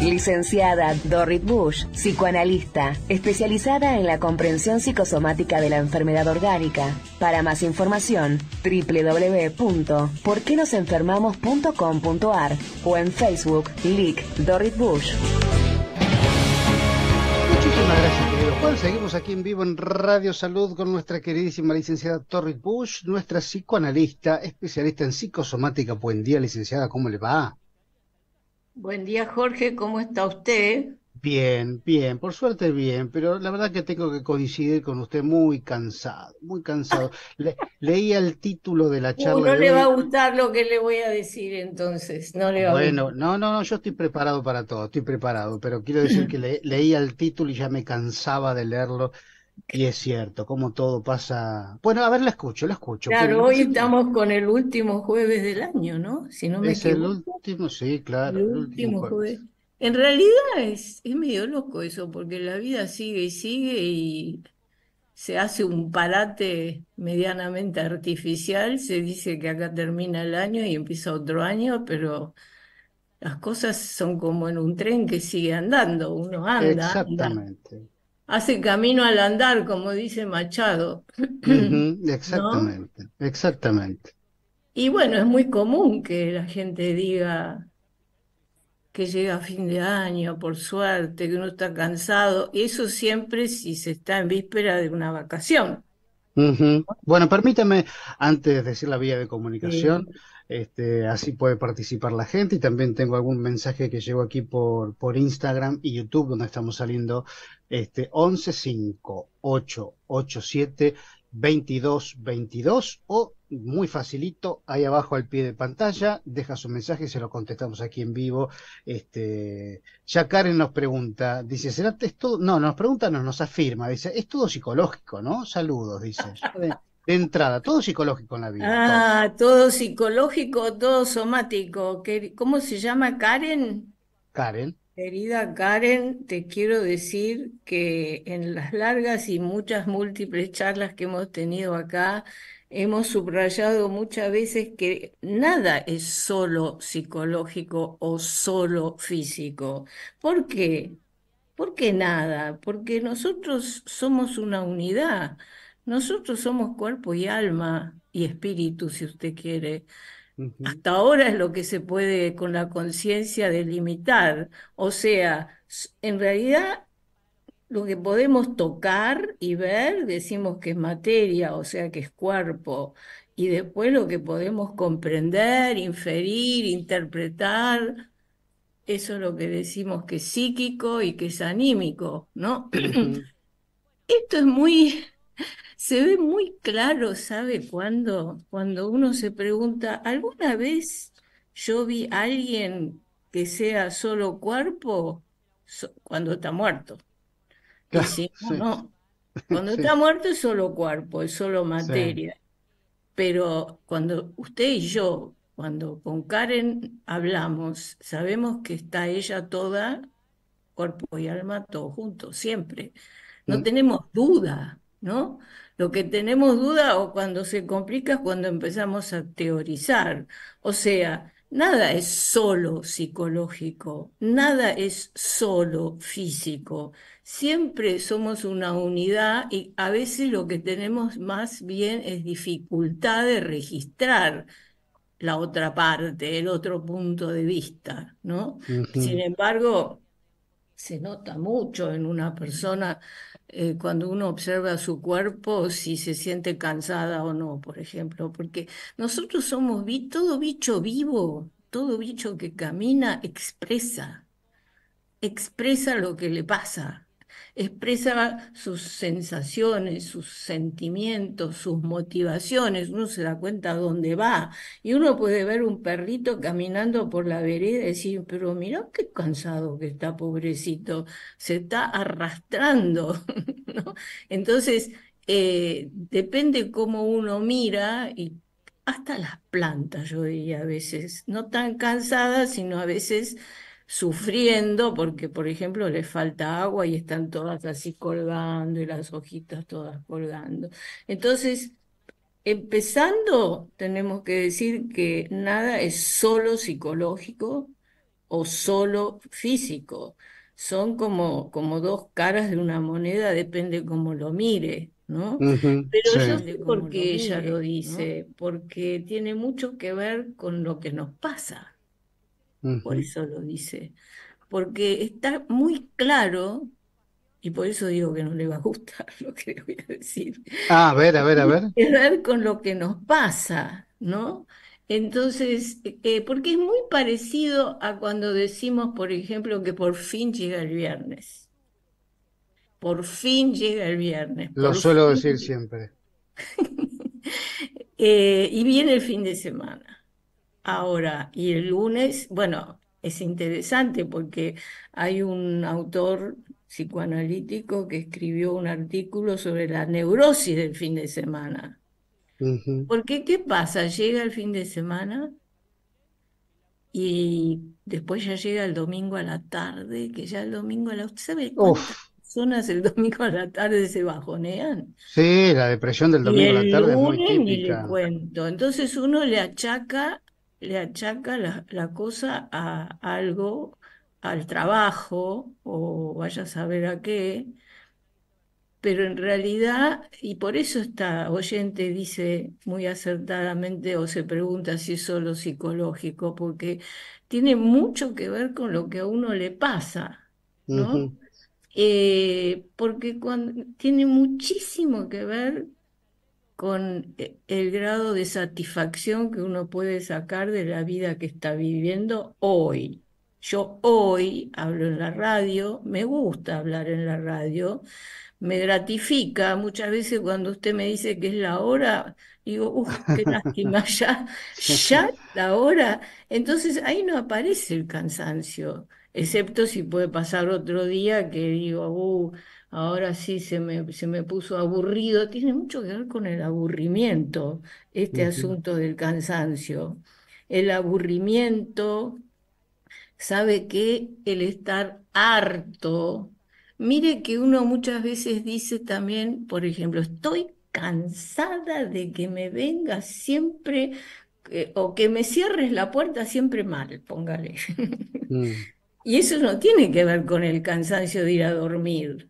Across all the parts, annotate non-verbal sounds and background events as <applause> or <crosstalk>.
Licenciada Dorrit Bush, psicoanalista, especializada en la comprensión psicosomática de la enfermedad orgánica. Para más información, www.porquenosenfermamos.com.ar o en Facebook, LIC Dorrit Bush. Muchísimas gracias, querido Juan. Seguimos aquí en vivo en Radio Salud con nuestra queridísima licenciada Dorrit Bush, nuestra psicoanalista, especialista en psicosomática. Buen día, licenciada, ¿cómo le va? Buen día, Jorge, ¿cómo está usted? Bien, bien, por suerte bien, pero la verdad que tengo que coincidir con usted muy cansado, muy cansado. <laughs> Le, leía el título de la charla. Uh, no le va a gustar lo que le voy a decir entonces, no le va bueno, a gustar. no, no, no, yo estoy preparado para todo, estoy preparado, pero quiero decir <laughs> que leía el título y ya me cansaba de leerlo y es cierto, como todo pasa. Bueno, a ver, la escucho, la escucho. Claro, hoy estamos con el último jueves del año, ¿no? Si no me es el último, sí, claro. El último, jueves. En realidad es, es medio loco eso, porque la vida sigue y sigue y se hace un parate medianamente artificial, se dice que acá termina el año y empieza otro año, pero las cosas son como en un tren que sigue andando, uno anda. Exactamente hace camino al andar, como dice Machado. <clears throat> exactamente, exactamente. Y bueno, es muy común que la gente diga que llega a fin de año, por suerte, que uno está cansado. Y Eso siempre si se está en víspera de una vacación. Bueno, permítame, antes de decir la vía de comunicación, este, así puede participar la gente y también tengo algún mensaje que llegó aquí por, por Instagram y YouTube donde estamos saliendo este 22 22 o muy facilito, ahí abajo al pie de pantalla, deja su mensaje, se lo contestamos aquí en vivo. Este, ya Karen nos pregunta, dice, ¿será todo No, nos pregunta, no, nos afirma, dice, es todo psicológico, ¿no? Saludos, dice. Ah, de entrada, todo psicológico en la vida. Ah, todo, psicológico, todo somático. ¿Cómo se llama Karen? Karen. Querida Karen, te quiero decir que en las largas y muchas múltiples charlas que hemos tenido acá, hemos subrayado muchas veces que nada es solo psicológico o solo físico. ¿Por qué? ¿Por qué nada? Porque nosotros somos una unidad. Nosotros somos cuerpo y alma y espíritu, si usted quiere. Hasta ahora es lo que se puede con la conciencia delimitar. O sea, en realidad lo que podemos tocar y ver, decimos que es materia, o sea, que es cuerpo. Y después lo que podemos comprender, inferir, interpretar, eso es lo que decimos que es psíquico y que es anímico, ¿no? <clears throat> Esto es muy se ve muy claro, ¿sabe? Cuando, cuando uno se pregunta, ¿alguna vez yo vi a alguien que sea solo cuerpo cuando está muerto? <laughs> no, Cuando <laughs> está muerto es solo cuerpo, es solo materia. Pero cuando usted y yo, cuando con Karen hablamos, sabemos que está ella toda, cuerpo y alma, todos juntos, siempre. No mm. tenemos duda, ¿no? Lo que tenemos duda o cuando se complica es cuando empezamos a teorizar. O sea, nada es solo psicológico, nada es solo físico. Siempre somos una unidad y a veces lo que tenemos más bien es dificultad de registrar la otra parte, el otro punto de vista, ¿no? Sin embargo, se nota mucho en una persona eh, cuando uno observa su cuerpo si se siente cansada o no, por ejemplo, porque nosotros somos todo bicho vivo, todo bicho que camina expresa, expresa lo que le pasa expresa sus sensaciones, sus sentimientos, sus motivaciones, uno se da cuenta dónde va y uno puede ver un perrito caminando por la vereda y decir, pero mira qué cansado que está, pobrecito, se está arrastrando, <laughs> ¿no? Entonces, eh, depende cómo uno mira y hasta las plantas, yo diría a veces, no tan cansadas, sino a veces sufriendo porque, por ejemplo, les falta agua y están todas así colgando y las hojitas todas colgando. Entonces, empezando, tenemos que decir que nada es solo psicológico o solo físico. Son como, como dos caras de una moneda, depende cómo lo mire. ¿no? Pero yo sé por qué ella lo dice, porque tiene mucho que ver con lo que nos pasa por eso lo dice, porque está muy claro, y por eso digo que no le va a gustar <laughs> lo que le voy a decir. Ah, a ver, a ver, a ver. <laughs> ver con lo que nos pasa, ¿no? Entonces, eh, eh, porque es muy parecido a cuando decimos, por ejemplo, que por fin llega el viernes. Por fin llega el viernes. Lo suelo decir siempre. <laughs> Eh, y viene el fin de semana. Ahora, y el lunes, bueno, es interesante porque hay un autor psicoanalítico que escribió un artículo sobre la neurosis del fin de semana. ¿Por qué? Porque, ¿qué pasa? Llega el fin de semana y después ya llega el domingo a la tarde, que ya el domingo a la... el <laughs> domingo a la tarde se bajonean. Sí, la depresión del domingo a la tarde es muy típica. cuento. Entonces uno le achaca le achaca la, cosa a algo, al trabajo o vaya a saber a qué, pero en realidad, y por eso esta oyente dice muy acertadamente o se pregunta si es solo psicológico, porque tiene mucho que ver con lo que a uno le pasa, ¿no? Eh, porque tiene muchísimo que ver con e, el grado de satisfacción que uno puede sacar de la vida que está viviendo hoy. Yo hoy hablo en la radio, me gusta hablar en la radio, me gratifica. Muchas veces cuando usted me dice que es la hora, digo, uff, qué lástima, <laughs> ya, ya la hora. Entonces ahí no aparece el cansancio, excepto si puede pasar otro día que digo, uh, ahora sí se me, se me puso aburrido, tiene mucho que ver con el aburrimiento, este asunto del cansancio. El aburrimiento sabe que el estar harto, mire que uno muchas veces dice también, por ejemplo, estoy cansada de que me venga siempre eh, o que me cierres la puerta siempre mal, póngale. Mm. <laughs> y eso no tiene que ver con el cansancio de ir a dormir.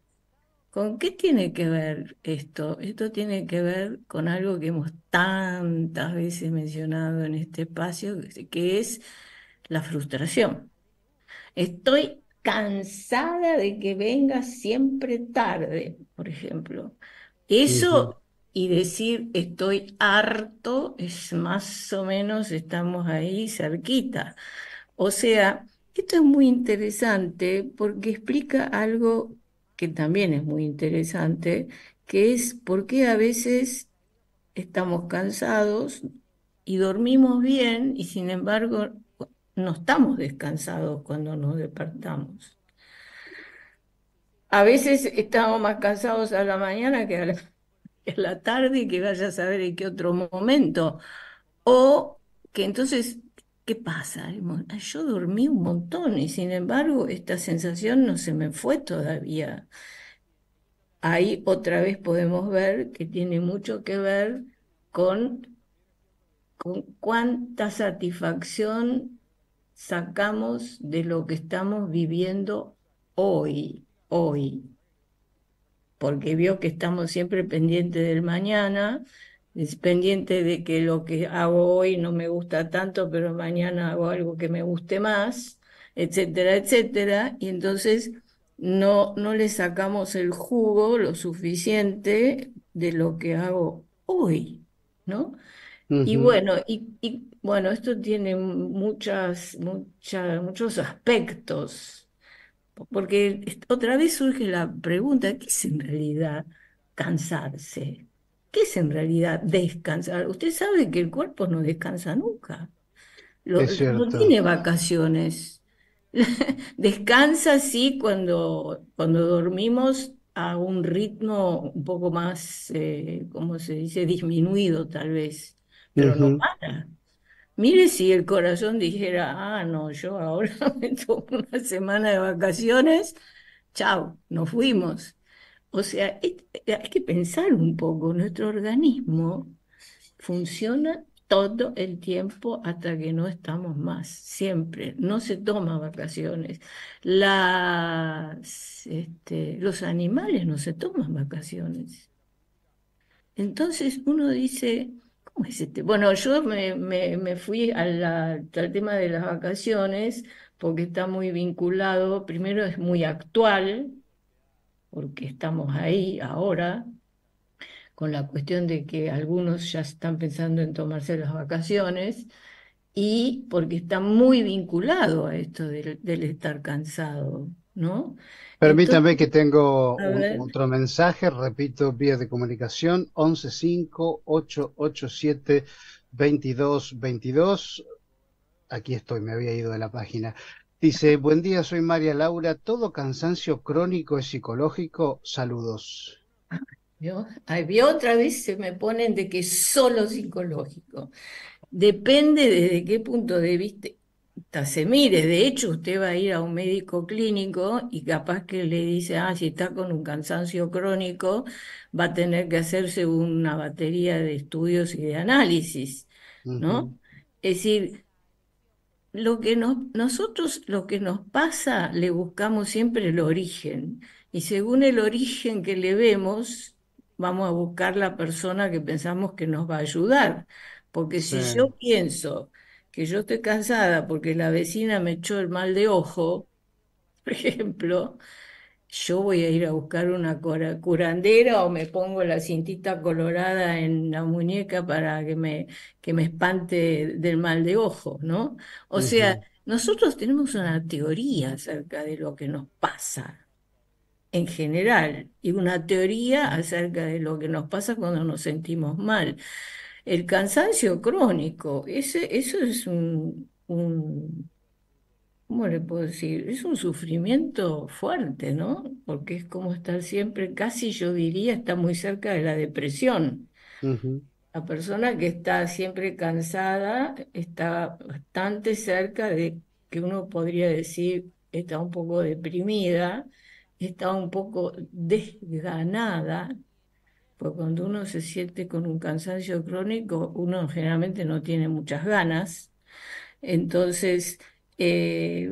¿Con qué tiene que ver esto? Esto tiene que ver con algo que hemos tantas veces mencionado en este espacio, que es la frustración. Estoy cansada de que venga siempre tarde, por ejemplo. Eso y decir estoy harto es más o menos, estamos ahí cerquita. O sea, esto es muy interesante porque explica algo que también es muy interesante, que es por qué a veces estamos cansados y dormimos bien y sin embargo no estamos descansados cuando nos departamos. A veces estamos más cansados a la mañana que a la, <laughs> que a la tarde y que vaya a saber en qué otro momento. O que entonces ¿qué pasa? Yo dormí un montón y sin embargo esta sensación no se me fue todavía. Ahí otra vez podemos ver que tiene mucho que ver con, con cuánta satisfacción sacamos de lo que estamos viviendo hoy, hoy. Porque vio que estamos siempre pendientes del mañana, es pendiente de que lo que hago hoy no me gusta tanto, pero mañana hago algo que me guste más, etcétera, etcétera. Y entonces no, no le sacamos el jugo lo suficiente de lo que hago hoy, ¿no? Y bueno, bueno, esto tiene muchas, muchos aspectos, porque otra vez surge la pregunta, ¿qué es en realidad cansarse? ¿Qué es en realidad descansar? Usted sabe que el cuerpo no descansa nunca. no tiene vacaciones. <laughs> descansa sí cuando, cuando dormimos a un ritmo un poco más, eh, ¿cómo se dice? Disminuido tal vez, pero no para. Mire si el corazón dijera, ah, no, yo ahora <laughs> me tomo una semana de vacaciones, chao, nos fuimos. O sea, eh, hay que pensar un poco, nuestro organismo funciona todo el tiempo hasta que no estamos más, siempre, no se toma vacaciones. Este, los animales no se toman vacaciones. Entonces uno dice, ¿cómo es este? Bueno, yo me, fui al tema de las vacaciones porque está muy vinculado, primero es muy actual, porque estamos ahí ahora con la cuestión de que algunos ya están pensando en tomarse las vacaciones y porque está muy vinculado a esto del, estar cansado, ¿no? Permítame que tengo otro mensaje, repito, vía de comunicación 115-887-2222. Aquí estoy, me había ido de la página. Dice, buen día, soy María Laura, todo cansancio crónico es psicológico, saludos. otra vez se me ponen de que solo psicológico. Depende desde qué punto de vista se mire. De hecho, usted va a ir a un médico clínico y capaz que le dice, ah, si está con un cansancio crónico, va a tener que hacerse una batería de estudios y de análisis, ¿no? Es decir, lo que nos, nosotros lo que nos pasa le buscamos siempre el origen y según el origen que le vemos vamos a buscar la persona que pensamos que nos va a ayudar porque si yo pienso que yo estoy cansada porque la vecina me echó el mal de ojo <laughs> por ejemplo yo voy a ir a buscar una curandera o me pongo la cintita colorada en la muñeca para que me, que me espante del mal de ojo, ¿no? O sea, nosotros tenemos una teoría acerca de lo que nos pasa en general y una teoría acerca de lo que nos pasa cuando nos sentimos mal. El cansancio crónico, ese, eso es un ¿cómo le puedo decir? Es un sufrimiento fuerte, ¿no? Porque es como estar siempre, casi yo diría, está muy cerca de la depresión. La persona que está siempre cansada está bastante cerca de que uno podría decir está un poco deprimida, está un poco desganada, porque cuando uno se siente con un cansancio crónico, uno generalmente no tiene muchas ganas. Entonces, eh,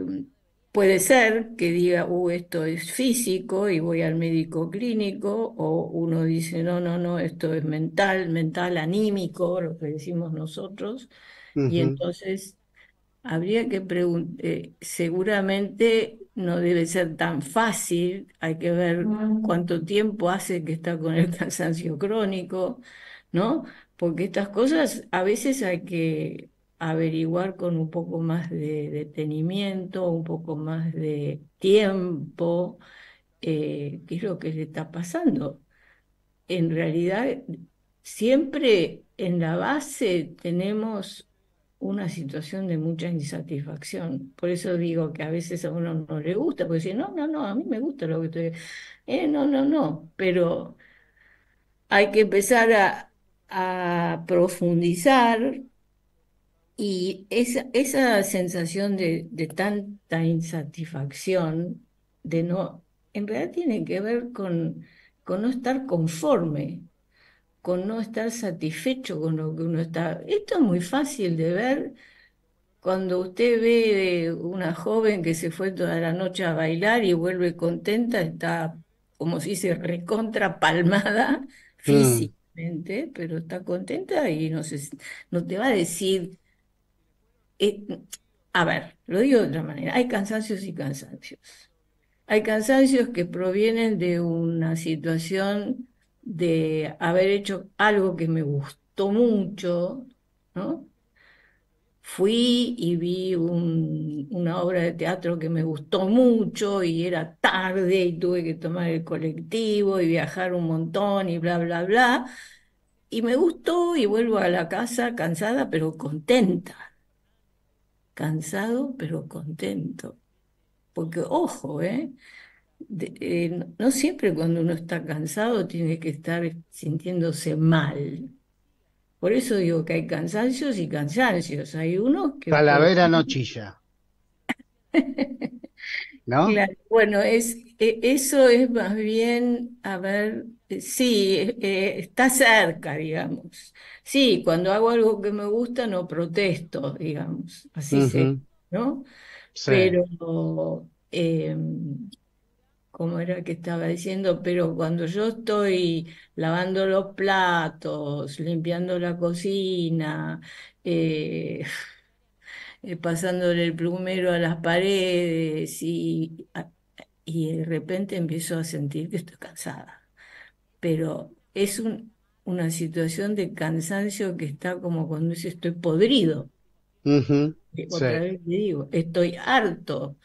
puede ser que diga, uh, esto es físico y voy al médico clínico, o uno dice, no, no, no, esto es mental, mental anímico, lo que decimos nosotros, y entonces habría que preguntar, eh, seguramente no debe ser tan fácil, hay que ver cuánto tiempo hace que está con el <laughs> cansancio crónico, ¿no? Porque estas cosas a veces hay que averiguar con un poco más de detenimiento, un poco más de tiempo, eh, qué es lo que le está pasando. En realidad, siempre en la base tenemos una situación de mucha insatisfacción. Por eso digo que a veces a uno no le gusta, porque dice, no, no, no, a mí me gusta lo que estoy... Eh, no, no, no, pero hay que empezar a profundizar y esa, esa sensación de, tanta insatisfacción, de no, en realidad tiene que ver con, con no estar conforme, con no estar satisfecho con lo que uno está. Esto es muy fácil de ver cuando usted ve una joven que se fue toda la noche a bailar y vuelve contenta, está, como si se dice, recontra palmada mm. físicamente, pero está contenta y no, no te va a decir eh, a ver, lo digo de otra manera, hay cansancios y cansancios. Hay cansancios que provienen de una situación de haber hecho algo que me gustó mucho, ¿no? Fui y vi una obra de teatro que me gustó mucho y era tarde y tuve que tomar el colectivo y viajar un montón y bla, bla, bla. Y me gustó y vuelvo a la casa cansada pero contenta cansado pero contento. Porque, ojo, ¿eh? eh no siempre cuando uno está cansado tiene que estar sintiéndose mal. Por eso digo que hay cansancios y cansancios. Hay unos que... vera no chilla. <laughs> bueno, es, e, eso es más bien, a ver, eh, sí, e, e, está cerca, digamos. Sí, cuando hago algo que me gusta no protesto, digamos, así ¿no? Pero, em, ¿cómo era que estaba diciendo? Pero cuando yo estoy lavando los platos, limpiando la cocina, eh, eh, pasándole el plumero a las paredes y, y de repente empiezo a sentir que estoy cansada. Pero es una situación de cansancio que está como cuando dice estoy podrido. Eh, otra vez le digo, estoy harto.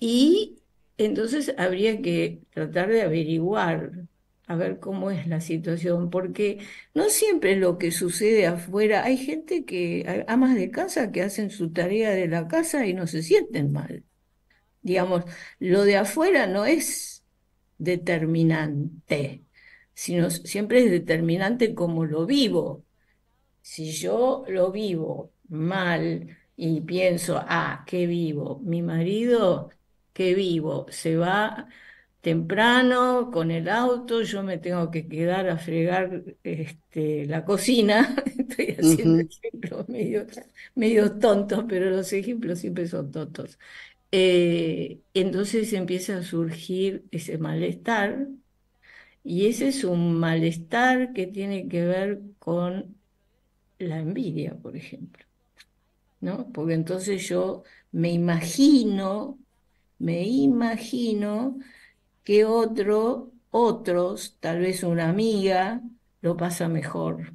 Y entonces habría que tratar de averiguar a ver cómo es la situación, porque no siempre lo que sucede afuera, hay gente que, amas de casa que hacen su tarea de la casa y no se sienten mal. Digamos, lo de afuera no es determinante, sino siempre es determinante como lo vivo. Si yo lo vivo mal y pienso, ah, qué vivo, mi marido, qué vivo, se va temprano con el auto, yo me tengo que quedar a fregar este, la cocina, <laughs> estoy haciendo ejemplos medio, tontos, pero los ejemplos siempre son tontos. Eh, entonces empieza a surgir ese malestar y ese es un malestar que tiene que ver con la envidia, por ejemplo. ¿No? Porque entonces yo me imagino, me imagino que otro, otros, tal vez una amiga, lo pasa mejor.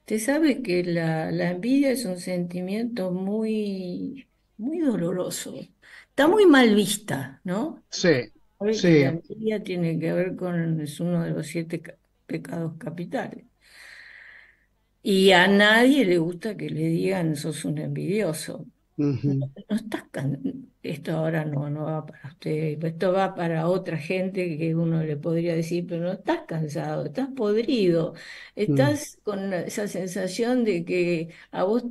Usted sabe que la, envidia es un sentimiento muy, muy doloroso. Está muy mal vista, ¿no? Sí. sí. La envidia tiene que ver con, uno de los siete pecados capitales. Y a nadie le gusta que le digan sos un envidioso no, esto ahora no, no va para usted, esto va para otra gente que uno le podría decir, pero no estás cansado, estás podrido, mm. estás con esa sensación de que a vos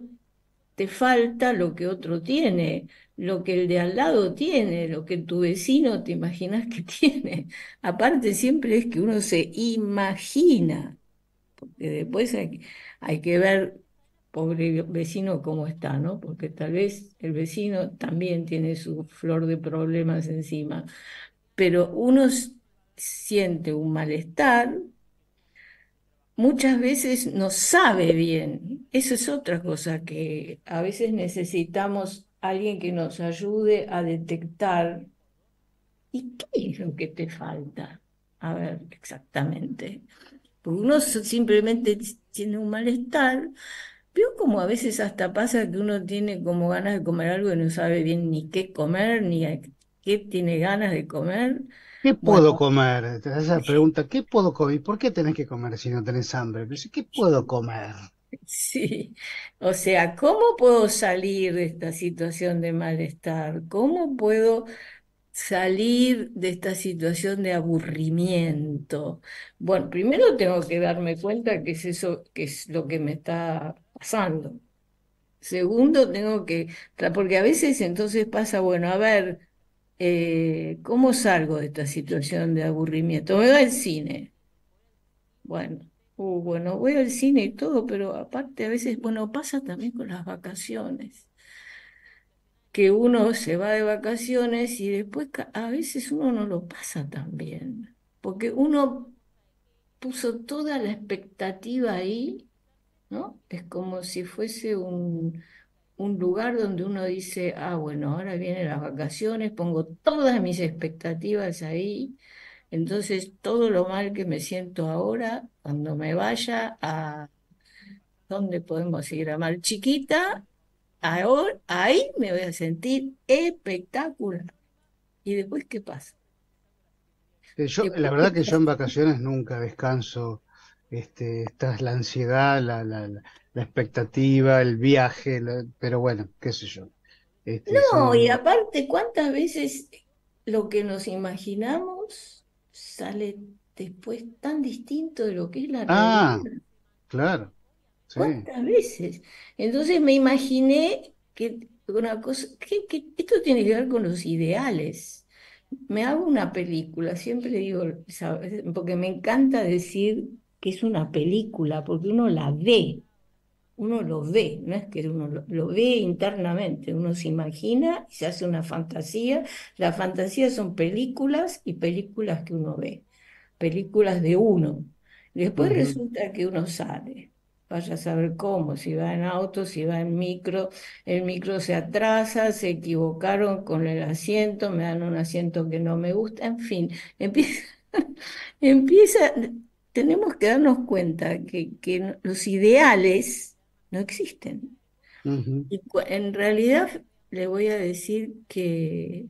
te falta lo que otro tiene, lo que el de al lado tiene, lo que tu vecino te imaginas que <laughs> tiene. Aparte siempre es que uno se imagina, porque después hay que ver pobre vecino cómo está, ¿no? Porque tal vez el vecino también tiene su flor de problemas encima, pero uno siente un malestar, muchas veces no sabe bien, eso es otra cosa que a veces necesitamos alguien que nos ayude a detectar, ¿y qué es lo que te falta? A ver, exactamente. Porque uno simplemente tiene un malestar, vio como a veces hasta pasa que uno tiene como ganas de comer algo y no sabe bien ni qué comer, ni qué tiene ganas de comer. ¿Qué puedo comer? Esa pregunta, ¿qué puedo comer? ¿Y por qué tenés que comer si no tenés hambre? ¿qué puedo comer? sí. O sea, ¿cómo puedo salir de esta situación de malestar? ¿Cómo puedo salir de esta situación de aburrimiento? Bueno, primero tengo que darme cuenta que es eso, que es lo que me está pasando. Segundo, tengo que, porque a veces entonces pasa, bueno, a ver, eh, ¿cómo salgo de esta situación de aburrimiento? voy al cine. Bueno, uh, bueno, voy al cine y todo, pero aparte a veces, bueno, pasa también con las vacaciones que uno se va de vacaciones y después a veces uno no lo pasa tan bien, porque uno puso toda la expectativa ahí es como si fuese un, lugar donde uno dice, ah, bueno, ahora vienen las vacaciones, pongo todas mis expectativas ahí, entonces todo lo mal que me siento ahora, cuando me vaya a donde podemos ir a Mar Chiquita, ahí me voy a sentir espectacular. ¿Y después qué pasa? la verdad que yo en vacaciones nunca descanso este, esta es la ansiedad, la, expectativa, el viaje, pero bueno, qué sé yo. Este, no, y aparte, ¿cuántas veces lo que nos imaginamos sale después tan distinto de lo que es la ah, Claro. ¿Cuántas veces? Entonces me imaginé que una cosa, que, esto tiene que ver con los ideales me hago una película, siempre digo, porque me encanta decir que es una película, porque uno la ve, uno lo ve, no es que uno lo, ve internamente, uno se imagina y se hace una fantasía. Las fantasías son películas y películas que uno ve, películas de uno. Después resulta que uno sale, vaya a saber cómo, si va en auto, si va en micro, el micro se atrasa, se equivocaron con el asiento, me dan un asiento que no me gusta, en fin, <laughs> empieza tenemos que darnos cuenta que, los ideales no existen. Y en realidad le voy a decir que,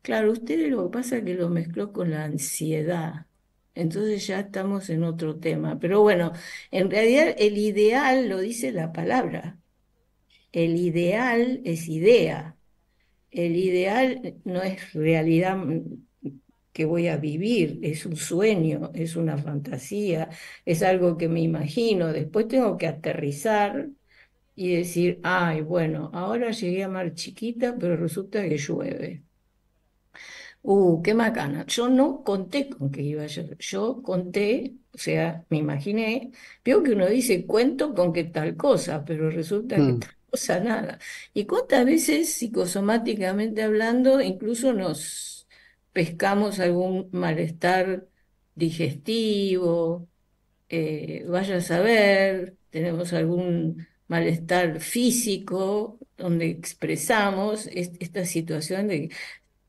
claro, usted lo que pasa es que lo mezcló con la ansiedad. Entonces ya estamos en otro tema. Pero bueno, en realidad el ideal lo dice la palabra. El ideal es idea. El ideal no es realidad que voy a vivir, es un sueño, es una fantasía, es algo que me imagino, después tengo que aterrizar y decir, ay, bueno, ahora llegué a Mar Chiquita, pero resulta que llueve. Uh, qué macana. Yo no conté con que iba a llover. Yo conté, o sea, me imaginé. Veo que uno dice cuento con que tal cosa, pero resulta que mm. tal cosa nada. ¿Y cuántas veces psicosomáticamente hablando, incluso nos pescamos algún malestar digestivo, eh, vaya a saber, tenemos algún malestar físico donde expresamos esta situación de que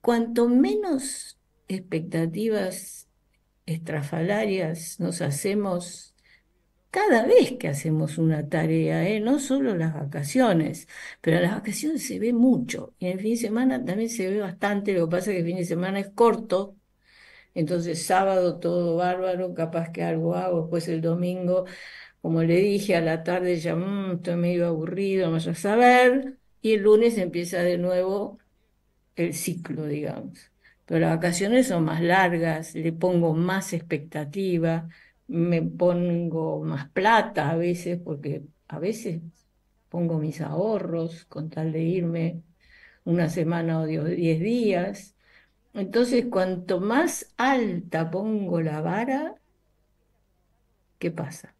cuanto menos expectativas estrafalarias nos hacemos cada vez que hacemos una tarea, ¿eh? no solo las vacaciones, pero las vacaciones se ve mucho y en el fin de semana también se ve bastante, lo que pasa es que el fin de semana es corto, entonces sábado todo bárbaro, capaz que algo hago, después el domingo, como le dije, a la tarde ya mm, estoy medio aburrido, vamos a saber, y el lunes empieza de nuevo el ciclo, digamos. Pero las vacaciones son más largas, le pongo más expectativa, me pongo más plata a veces, porque a veces pongo mis ahorros con tal de irme una semana o diez días. Entonces, cuanto más alta pongo la vara, ¿qué pasa?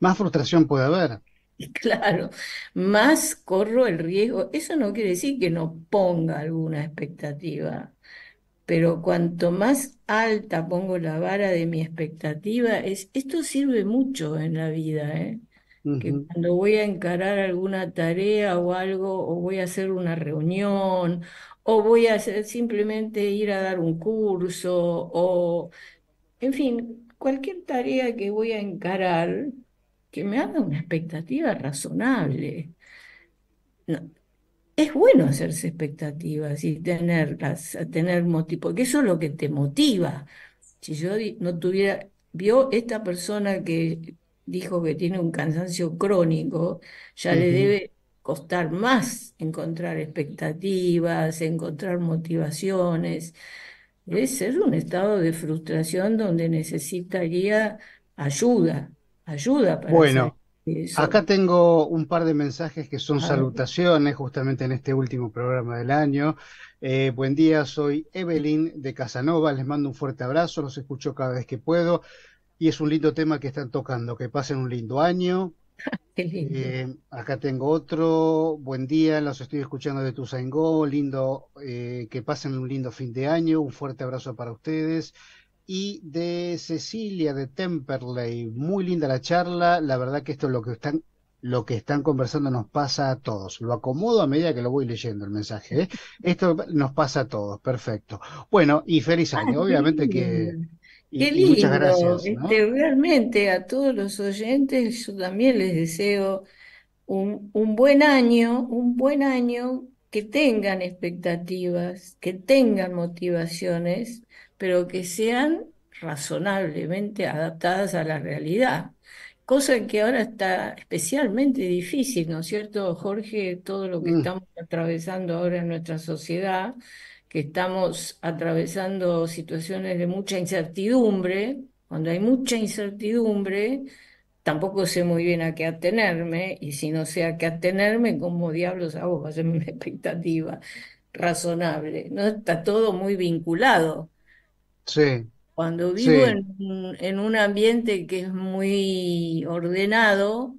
Más frustración puede haber. <laughs> claro, más corro el riesgo. Eso no quiere decir que no ponga alguna expectativa pero cuanto más alta pongo la vara de mi expectativa, es, esto sirve mucho en la vida, ¿eh? que cuando voy a encarar alguna tarea o algo, o voy a hacer una reunión, o voy a simplemente ir a dar un curso, o, en fin, cualquier tarea que voy a encarar, que me haga una expectativa razonable es bueno hacerse expectativas y tenerlas, tener motivo, porque eso es lo que te motiva. Si yo no tuviera, vio esta persona que dijo que tiene un cansancio crónico, ya le debe costar más encontrar expectativas, encontrar motivaciones. Debe ser un estado de frustración donde necesitaría ayuda, ayuda para bueno. Acá tengo un par de mensajes que son salutaciones justamente en este último programa del año. Eh, buen día, soy Evelyn de Casanova, les mando un fuerte abrazo, los escucho cada vez que puedo y es un lindo tema que están tocando, que pasen un lindo año. <laughs> Eh, acá tengo otro, buen día, los estoy escuchando de Tuzaingó, lindo, eh, que pasen un lindo fin de año, un fuerte abrazo para ustedes y de Cecilia de Temperley. Muy linda la charla. La verdad que esto es lo que están lo que están conversando nos pasa a todos. Lo acomodo a medida que lo voy leyendo el mensaje. ¿eh? Esto nos pasa a todos, perfecto. Bueno, y feliz año, obviamente que... qué lindo. Este, realmente a todos los oyentes yo también les deseo un, un buen año, un buen año, que tengan expectativas, que tengan motivaciones, pero que sean razonablemente adaptadas a la realidad, cosa que ahora está especialmente difícil, ¿no es cierto, Jorge? Todo lo que mm. estamos atravesando ahora en nuestra sociedad, que estamos atravesando situaciones de mucha incertidumbre, cuando hay mucha incertidumbre, tampoco sé muy bien a qué atenerme, y si no sé a qué atenerme, ¿cómo diablos hago para hacerme una expectativa razonable? No está todo muy vinculado cuando vivo en, en, un ambiente que es muy ordenado,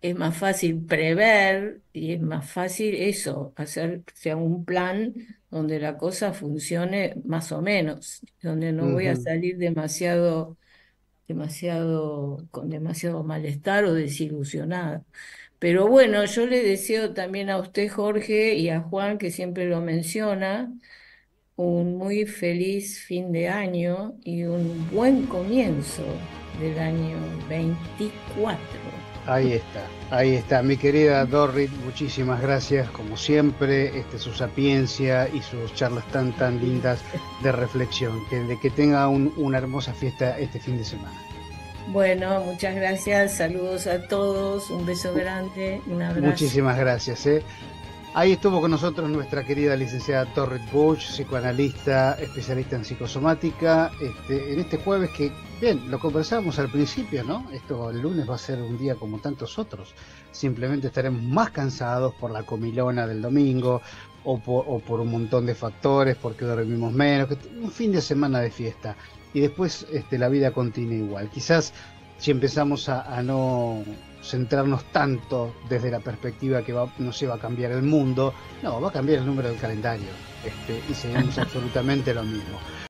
es más fácil prever y es más fácil eso, hacer un plan donde la cosa funcione más o menos, donde no voy a salir demasiado, demasiado, con demasiado malestar o desilusionada. Pero bueno, yo le deseo también a usted, Jorge, y a Juan, que siempre lo menciona, un muy feliz fin de año y un buen comienzo del año 24. Ahí está, ahí está. Mi querida Dorrit, muchísimas gracias, como siempre, este, su sapiencia y sus charlas tan, tan lindas de reflexión. Que, de que tenga una hermosa fiesta este fin de semana. Bueno, muchas gracias, saludos a todos, un beso grande, un abrazo. Muchísimas gracias. ¿eh? Ahí estuvo con nosotros nuestra querida licenciada Torret Bush, psicoanalista, especialista en psicosomática, este, en este jueves que, bien, lo conversábamos al principio, ¿no? Esto el lunes va a ser un día como tantos otros. Simplemente estaremos más cansados por la comilona del domingo o por, un montón de factores, porque dormimos menos, un fin de semana de fiesta. Y después este, la vida continúa igual. Quizás si empezamos a no centrarnos tanto desde la perspectiva que va, no se va a cambiar el mundo, no, va a cambiar el número del calendario este, y seguimos <laughs> absolutamente lo mismo.